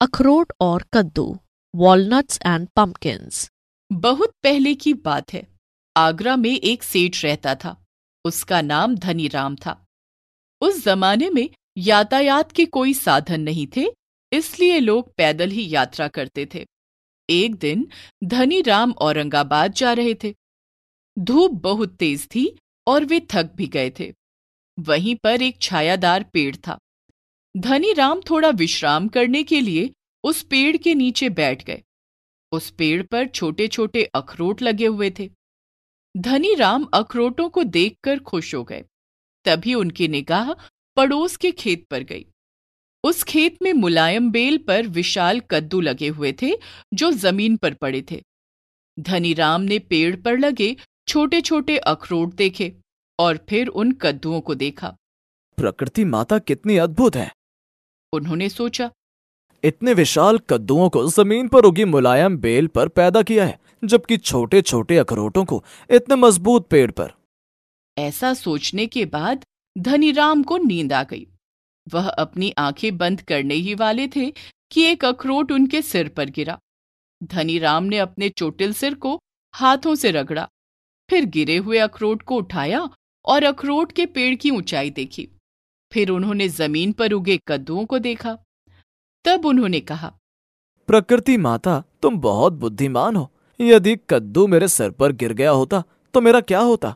अखरोट और कद्दू वॉलनट्स एंड पम्पकिंस बहुत पहले की बात है आगरा में एक सेठ रहता था उसका नाम धनीराम था उस जमाने में यातायात के कोई साधन नहीं थे इसलिए लोग पैदल ही यात्रा करते थे एक दिन धनी राम औरंगाबाद जा रहे थे धूप बहुत तेज थी और वे थक भी गए थे वहीं पर एक छायादार पेड़ था धनी राम थोड़ा विश्राम करने के लिए उस पेड़ के नीचे बैठ गए उस पेड़ पर छोटे छोटे अखरोट लगे हुए थे धनी राम अखरोटों को देखकर खुश हो गए तभी उनकी निगाह पड़ोस के खेत पर गई उस खेत में मुलायम बेल पर विशाल कद्दू लगे हुए थे जो जमीन पर पड़े थे धनी राम ने पेड़ पर लगे छोटे छोटे अखरोट देखे और फिर उन कद्दुओं को देखा प्रकृति माता कितनी अद्भुत है उन्होंने सोचा इतने विशाल कद्दुओं को जमीन पर उगी मुलायम बेल पर पैदा किया है जबकि छोटे छोटे अखरोटों को इतने मजबूत पेड़ पर ऐसा सोचने के बाद धनीराम को नींद आ गई वह अपनी आंखें बंद करने ही वाले थे कि एक अखरोट उनके सिर पर गिरा धनीराम ने अपने चोटिल सिर को हाथों से रगड़ा फिर गिरे हुए अखरोट को उठाया और अखरोट के पेड़ की ऊंचाई देखी फिर उन्होंने जमीन पर उगे कद्दुओं को देखा तब उन्होंने कहा प्रकृति माता तुम बहुत बुद्धिमान हो यदि कद्दू मेरे सर पर गिर गया होता तो मेरा क्या होता